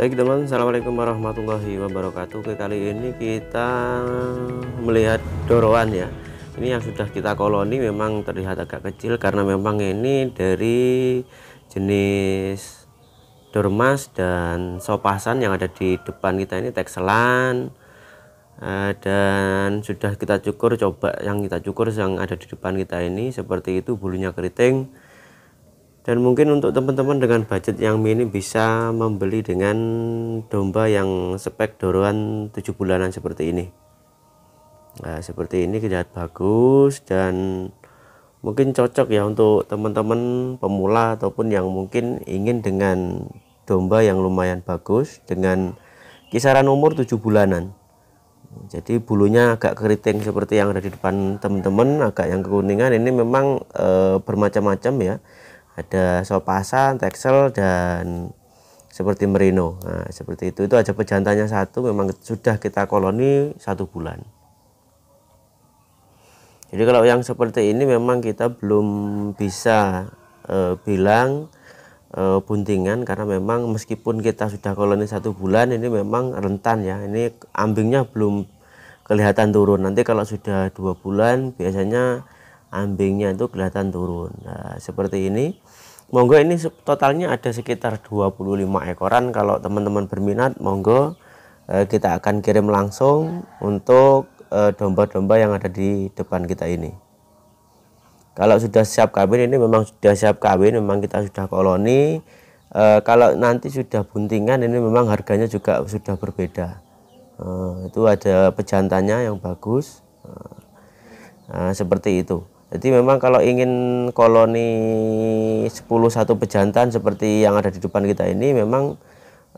Baik teman, assalamualaikum warahmatullahi wabarakatuh. Oke, kali ini kita melihat doroan ya. Ini yang sudah kita koloni memang terlihat agak kecil karena memang ini dari jenis dormas dan sopasan yang ada di depan kita ini tekselan eh, dan sudah kita cukur coba yang kita cukur yang ada di depan kita ini seperti itu bulunya keriting dan mungkin untuk teman-teman dengan budget yang minim bisa membeli dengan domba yang spek doruan 7 bulanan seperti ini nah, seperti ini kelihatan bagus dan mungkin cocok ya untuk teman-teman pemula ataupun yang mungkin ingin dengan domba yang lumayan bagus dengan kisaran umur 7 bulanan jadi bulunya agak keriting seperti yang ada di depan teman-teman agak yang kekuningan ini memang e, bermacam-macam ya ada sopasan texel dan seperti merino nah, seperti itu itu aja pejantannya satu memang sudah kita koloni satu bulan jadi kalau yang seperti ini memang kita belum bisa e, bilang e, buntingan karena memang meskipun kita sudah koloni satu bulan ini memang rentan ya ini ambingnya belum kelihatan turun nanti kalau sudah dua bulan biasanya ambingnya itu kelihatan turun nah, seperti ini monggo ini totalnya ada sekitar 25 ekoran kalau teman-teman berminat monggo eh, kita akan kirim langsung untuk eh, domba-domba eh, yang ada di depan kita ini kalau sudah siap kawin ini memang sudah siap kawin memang kita sudah koloni eh, kalau nanti sudah buntingan ini memang harganya juga sudah berbeda eh, itu ada pejantannya yang bagus eh, seperti itu jadi memang kalau ingin koloni 10 satu pejantan seperti yang ada di depan kita ini memang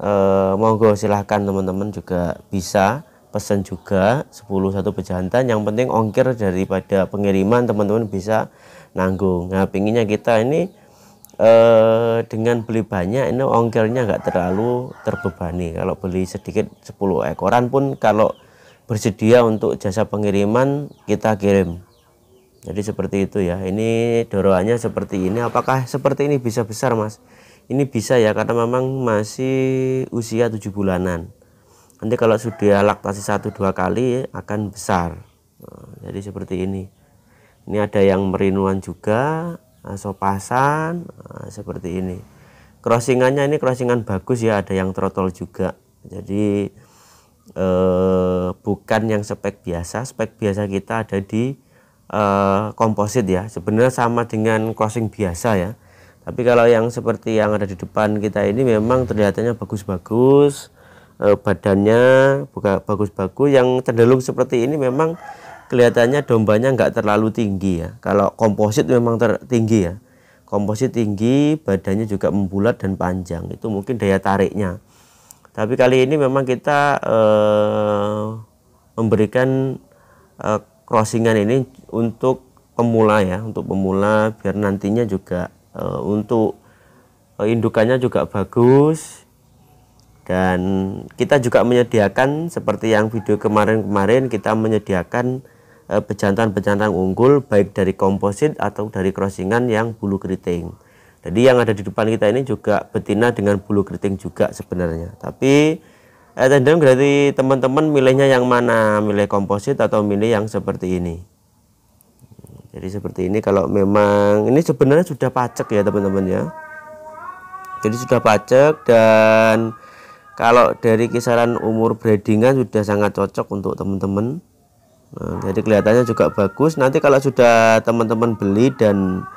eh, monggo silahkan teman-teman juga bisa pesan juga 10 satu pejantan yang penting ongkir daripada pengiriman teman-teman bisa nanggung. Nah, pinginnya kita ini eh, dengan beli banyak ini ongkirnya enggak terlalu terbebani. Kalau beli sedikit 10 ekoran pun kalau bersedia untuk jasa pengiriman kita kirim jadi seperti itu ya ini dorongannya seperti ini apakah seperti ini bisa besar mas ini bisa ya karena memang masih usia 7 bulanan nanti kalau sudah laktasi 1-2 kali akan besar nah, jadi seperti ini ini ada yang merinuan juga eh, sopasan eh, seperti ini crossingannya ini crossingan bagus ya ada yang trotol juga jadi eh, bukan yang spek biasa spek biasa kita ada di Eh, komposit ya sebenarnya sama dengan crossing biasa ya tapi kalau yang seperti yang ada di depan kita ini memang terlihatnya bagus-bagus uh, badannya bagus-bagus yang cenderung seperti ini memang kelihatannya dombanya nggak terlalu tinggi ya kalau komposit memang tertinggi ya komposit tinggi, badannya juga membulat dan panjang. Itu mungkin daya tariknya. Tapi kali ini memang kita eh, memberikan crossingan ini untuk pemula ya untuk pemula biar nantinya juga e, untuk e, indukannya juga bagus dan kita juga menyediakan seperti yang video kemarin-kemarin kita menyediakan eh, pejantan-pejantan unggul baik dari komposit atau dari crossingan yang bulu keriting jadi yang ada di depan kita ini juga betina dengan bulu keriting juga sebenarnya tapi eh, berarti teman-teman milihnya yang mana milih komposit atau milih yang seperti ini jadi seperti ini kalau memang ini sebenarnya sudah pacek ya teman-teman ya jadi sudah pacek dan kalau dari kisaran umur breedingan sudah sangat cocok untuk teman-teman nah, jadi kelihatannya juga bagus nanti kalau sudah teman-teman beli dan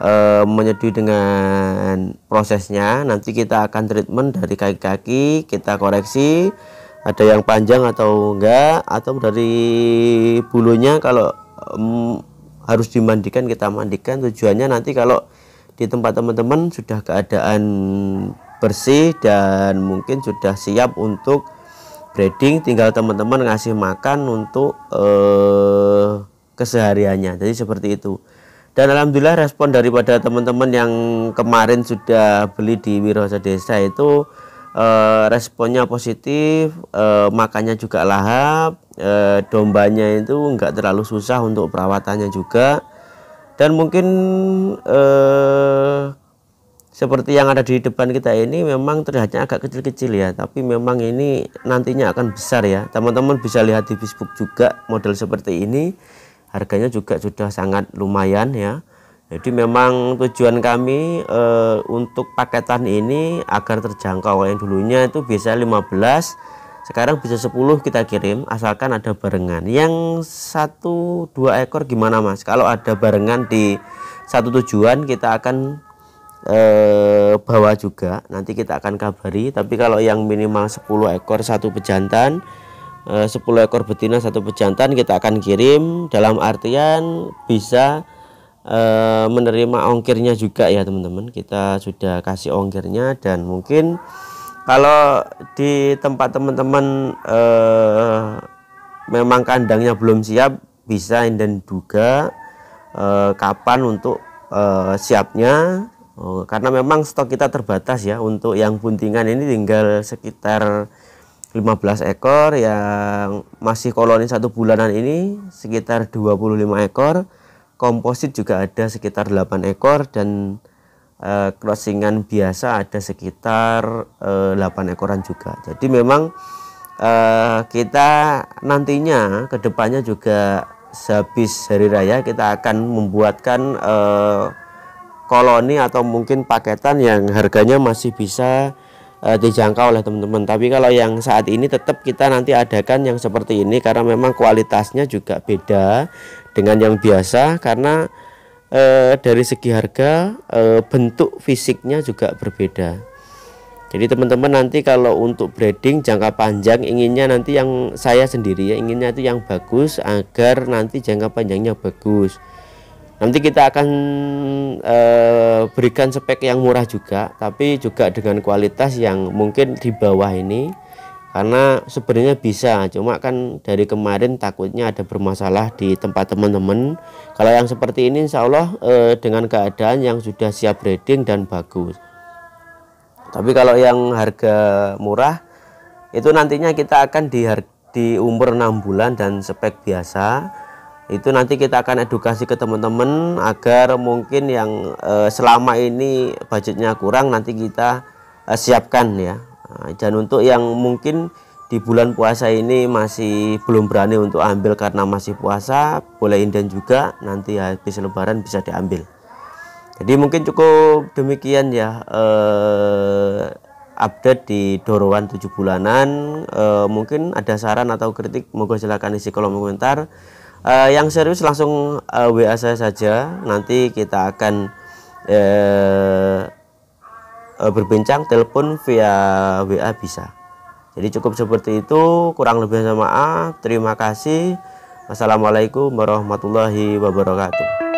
e, dengan prosesnya nanti kita akan treatment dari kaki-kaki kita koreksi ada yang panjang atau enggak atau dari bulunya kalau um, harus dimandikan kita mandikan tujuannya nanti kalau di tempat teman-teman sudah keadaan bersih dan mungkin sudah siap untuk breeding tinggal teman-teman ngasih makan untuk eh, kesehariannya jadi seperti itu dan alhamdulillah respon daripada teman-teman yang kemarin sudah beli di Wirosa Desa itu e, responnya positif e, makannya juga lahap e, dombanya itu enggak terlalu susah untuk perawatannya juga dan mungkin e, seperti yang ada di depan kita ini memang terlihatnya agak kecil-kecil ya tapi memang ini nantinya akan besar ya teman-teman bisa lihat di Facebook juga model seperti ini harganya juga sudah sangat lumayan ya jadi memang tujuan kami e, untuk paketan ini agar terjangkau yang dulunya itu bisa 15 sekarang bisa 10 kita kirim asalkan ada barengan yang satu dua ekor gimana mas kalau ada barengan di satu tujuan kita akan e, bawa juga nanti kita akan kabari tapi kalau yang minimal 10 ekor satu pejantan 10 eh, ekor betina satu pejantan kita akan kirim dalam artian bisa e, menerima ongkirnya juga ya teman-teman kita sudah kasih ongkirnya dan mungkin kalau di tempat teman-teman e, memang kandangnya belum siap bisa dan duga e, kapan untuk e, siapnya e, karena memang stok kita terbatas ya untuk yang buntingan ini tinggal sekitar 15 ekor yang masih koloni satu bulanan ini sekitar 25 ekor komposit juga ada sekitar 8 ekor dan e, crossingan biasa ada sekitar e, eh, 8 ekoran juga jadi memang e, kita nantinya kedepannya juga sehabis hari raya kita akan membuatkan e, koloni atau mungkin paketan yang harganya masih bisa e, dijangkau oleh teman-teman tapi kalau yang saat ini tetap kita nanti adakan yang seperti ini karena memang kualitasnya juga beda dengan yang biasa karena e, dari segi harga e, bentuk fisiknya juga berbeda jadi teman-teman nanti kalau untuk breeding jangka panjang inginnya nanti yang saya sendiri ya inginnya itu yang bagus agar nanti jangka panjangnya bagus nanti kita akan e, berikan spek yang murah juga tapi juga dengan kualitas yang mungkin di bawah ini karena sebenarnya bisa cuma kan dari kemarin takutnya ada bermasalah di tempat teman-teman kalau yang seperti ini insya Allah e, dengan keadaan yang sudah siap breeding dan bagus tapi kalau yang harga murah itu nantinya kita akan di, di umur 6 bulan dan spek biasa itu nanti kita akan edukasi ke teman-teman agar mungkin yang eh, selama ini budgetnya kurang nanti kita eh, siapkan ya nah, dan untuk yang mungkin di bulan puasa ini masih belum berani untuk ambil karena masih puasa boleh inden juga nanti habis lebaran bisa diambil jadi mungkin cukup demikian ya eh, update di Dorowan 7 bulanan eh, mungkin ada saran atau kritik monggo silahkan isi kolom komentar uh, yang serius langsung uh, eh, WA saya saja nanti kita akan uh, uh, berbincang telepon via WA bisa jadi cukup seperti itu kurang lebih sama maaf terima kasih Assalamualaikum warahmatullahi wabarakatuh